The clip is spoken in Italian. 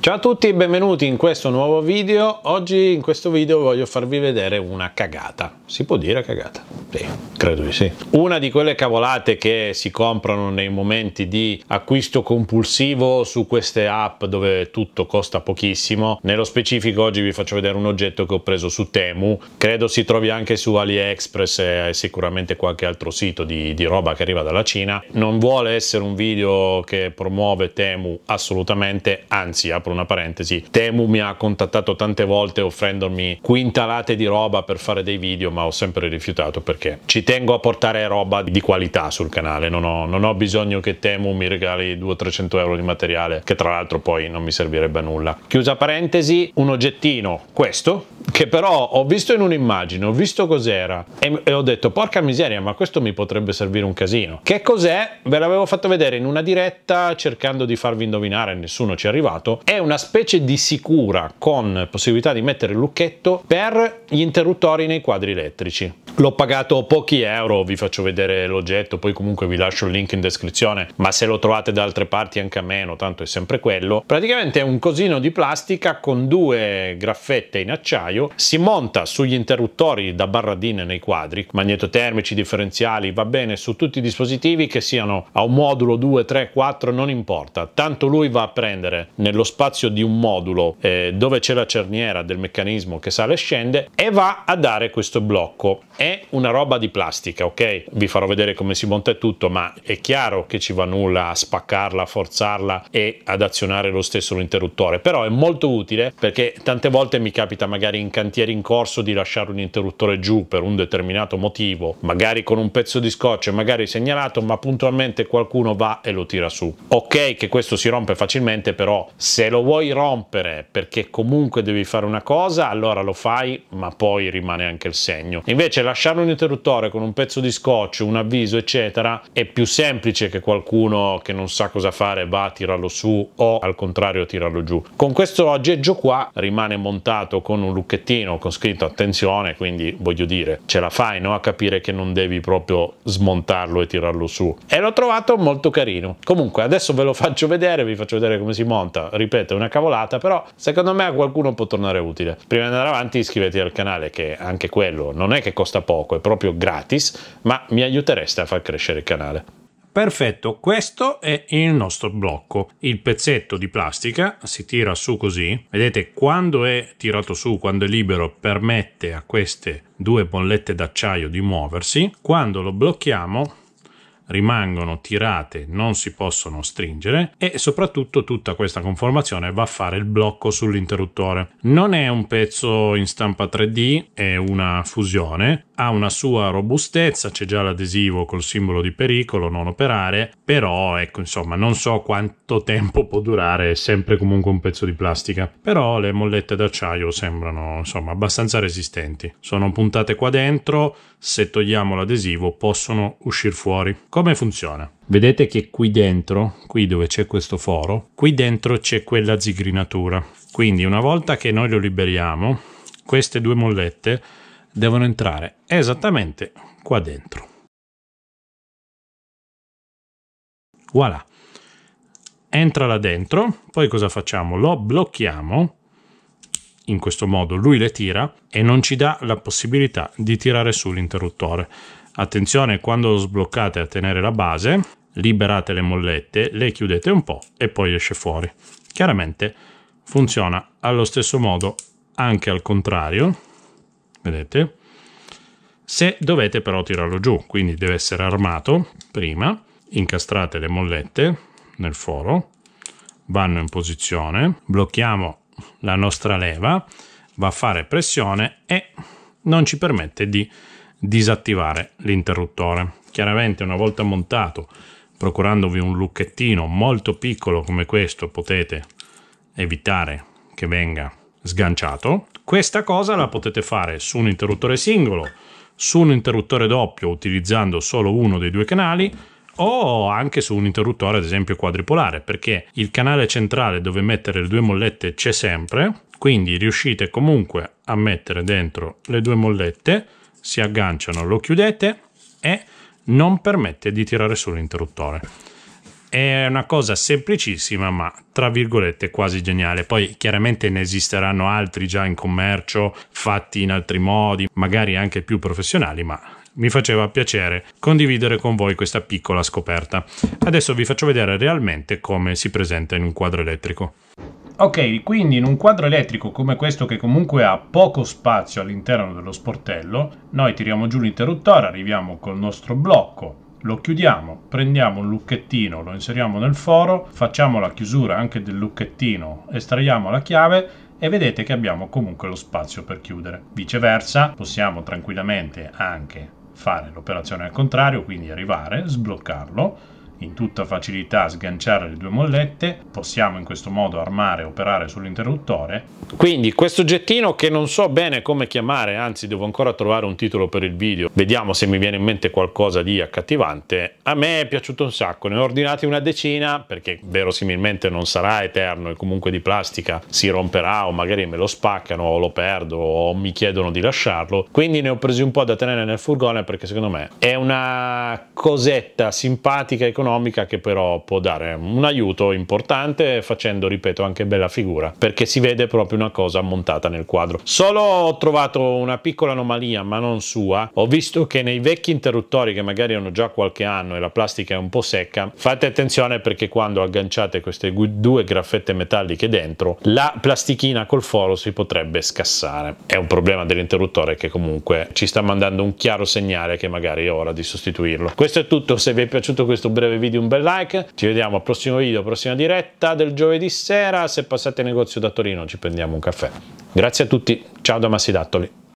Ciao a tutti e benvenuti in questo nuovo video. Oggi in questo video voglio farvi vedere una cagata. Si può dire cagata? Sì, credo di sì. Una di quelle cavolate che si comprano nei momenti di acquisto compulsivo su queste app dove tutto costa pochissimo. Nello specifico oggi vi faccio vedere un oggetto che ho preso su Temu. Credo si trovi anche su AliExpress e sicuramente qualche altro sito di, di roba che arriva dalla Cina. Non vuole essere un video che promuove Temu assolutamente, anzi ha apro una parentesi, Temu mi ha contattato tante volte offrendomi quintalate di roba per fare dei video, ma ho sempre rifiutato perché ci tengo a portare roba di qualità sul canale, non ho, non ho bisogno che Temu mi regali 200-300 euro di materiale, che tra l'altro poi non mi servirebbe a nulla. Chiusa parentesi, un oggettino, questo, che però ho visto in un'immagine, ho visto cos'era e, e ho detto porca miseria, ma questo mi potrebbe servire un casino. Che cos'è? Ve l'avevo fatto vedere in una diretta cercando di farvi indovinare, nessuno ci è arrivato. È una specie di sicura con possibilità di mettere il lucchetto per gli interruttori nei quadri elettrici. L'ho pagato pochi euro, vi faccio vedere l'oggetto, poi comunque vi lascio il link in descrizione, ma se lo trovate da altre parti anche a meno, tanto è sempre quello. Praticamente è un cosino di plastica con due graffette in acciaio, si monta sugli interruttori da barradine nei quadri, magnetotermici, differenziali, va bene su tutti i dispositivi che siano a un modulo 2, 3, 4, non importa, tanto lui va a prendere nello spazio spazio di un modulo eh, dove c'è la cerniera del meccanismo che sale e scende e va a dare questo blocco. È una roba di plastica, ok? Vi farò vedere come si monta e tutto, ma è chiaro che ci va nulla a spaccarla, a forzarla e ad azionare lo stesso l'interruttore, però è molto utile perché tante volte mi capita magari in cantieri in corso di lasciare un interruttore giù per un determinato motivo, magari con un pezzo di scotch, magari segnalato, ma puntualmente qualcuno va e lo tira su. Ok che questo si rompe facilmente, però se lo lo vuoi rompere perché comunque devi fare una cosa, allora lo fai, ma poi rimane anche il segno. Invece lasciare un interruttore con un pezzo di scotch, un avviso, eccetera, è più semplice che qualcuno che non sa cosa fare va, a tirarlo su o al contrario tirarlo giù. Con questo aggeggio qua rimane montato con un lucchettino con scritto attenzione, quindi voglio dire, ce la fai no? a capire che non devi proprio smontarlo e tirarlo su. E l'ho trovato molto carino. Comunque adesso ve lo faccio vedere, vi faccio vedere come si monta. Ripeto, è una cavolata, però secondo me a qualcuno può tornare utile. Prima di andare avanti iscrivetevi al canale che anche quello non è che costa poco, è proprio gratis, ma mi aiutereste a far crescere il canale. Perfetto, questo è il nostro blocco. Il pezzetto di plastica si tira su così. Vedete, quando è tirato su, quando è libero, permette a queste due bollette d'acciaio di muoversi. Quando lo blocchiamo, rimangono tirate, non si possono stringere e soprattutto tutta questa conformazione va a fare il blocco sull'interruttore. Non è un pezzo in stampa 3D, è una fusione, ha una sua robustezza, c'è già l'adesivo col simbolo di pericolo, non operare, però ecco insomma non so quanto tempo può durare, è sempre comunque un pezzo di plastica, però le mollette d'acciaio sembrano insomma abbastanza resistenti, sono puntate qua dentro, se togliamo l'adesivo possono uscire fuori. Come funziona? Vedete che qui dentro, qui dove c'è questo foro, qui dentro c'è quella zigrinatura, quindi una volta che noi lo liberiamo, queste due mollette devono entrare esattamente qua dentro. Voilà. Entra là dentro, poi cosa facciamo? Lo blocchiamo, in questo modo lui le tira e non ci dà la possibilità di tirare su l'interruttore. Attenzione, quando lo sbloccate a tenere la base, liberate le mollette, le chiudete un po' e poi esce fuori. Chiaramente funziona allo stesso modo anche al contrario, vedete? Se dovete però tirarlo giù, quindi deve essere armato prima, incastrate le mollette nel foro, vanno in posizione, blocchiamo la nostra leva, va a fare pressione e non ci permette di disattivare l'interruttore. Chiaramente una volta montato, procurandovi un lucchettino molto piccolo come questo, potete evitare che venga sganciato. Questa cosa la potete fare su un interruttore singolo, su un interruttore doppio utilizzando solo uno dei due canali o anche su un interruttore ad esempio quadripolare perché il canale centrale dove mettere le due mollette c'è sempre quindi riuscite comunque a mettere dentro le due mollette si agganciano lo chiudete e non permette di tirare su l'interruttore è una cosa semplicissima, ma tra virgolette quasi geniale. Poi chiaramente ne esisteranno altri già in commercio, fatti in altri modi, magari anche più professionali, ma mi faceva piacere condividere con voi questa piccola scoperta. Adesso vi faccio vedere realmente come si presenta in un quadro elettrico. Ok, quindi in un quadro elettrico come questo che comunque ha poco spazio all'interno dello sportello, noi tiriamo giù l'interruttore, arriviamo col nostro blocco lo chiudiamo, prendiamo un lucchettino, lo inseriamo nel foro, facciamo la chiusura anche del lucchettino, estraiamo la chiave e vedete che abbiamo comunque lo spazio per chiudere. Viceversa possiamo tranquillamente anche fare l'operazione al contrario, quindi arrivare, sbloccarlo, in tutta facilità sganciare le due mollette, possiamo in questo modo armare e operare sull'interruttore. Quindi questo gettino che non so bene come chiamare, anzi devo ancora trovare un titolo per il video, vediamo se mi viene in mente qualcosa di accattivante, a me è piaciuto un sacco, ne ho ordinati una decina perché verosimilmente non sarà eterno e comunque di plastica si romperà o magari me lo spaccano o lo perdo o mi chiedono di lasciarlo, quindi ne ho presi un po' da tenere nel furgone perché secondo me è una cosetta simpatica e economica economica che però può dare un aiuto importante facendo, ripeto, anche bella figura perché si vede proprio una cosa montata nel quadro. Solo ho trovato una piccola anomalia, ma non sua. Ho visto che nei vecchi interruttori che magari hanno già qualche anno e la plastica è un po' secca, fate attenzione perché quando agganciate queste due graffette metalliche dentro, la plastichina col foro si potrebbe scassare. È un problema dell'interruttore che comunque ci sta mandando un chiaro segnale che magari è ora di sostituirlo. Questo è tutto, se vi è piaciuto questo breve del video un bel like, ci vediamo al prossimo video, prossima diretta del giovedì sera, se passate in negozio da Torino ci prendiamo un caffè. Grazie a tutti, ciao da Massidattoli.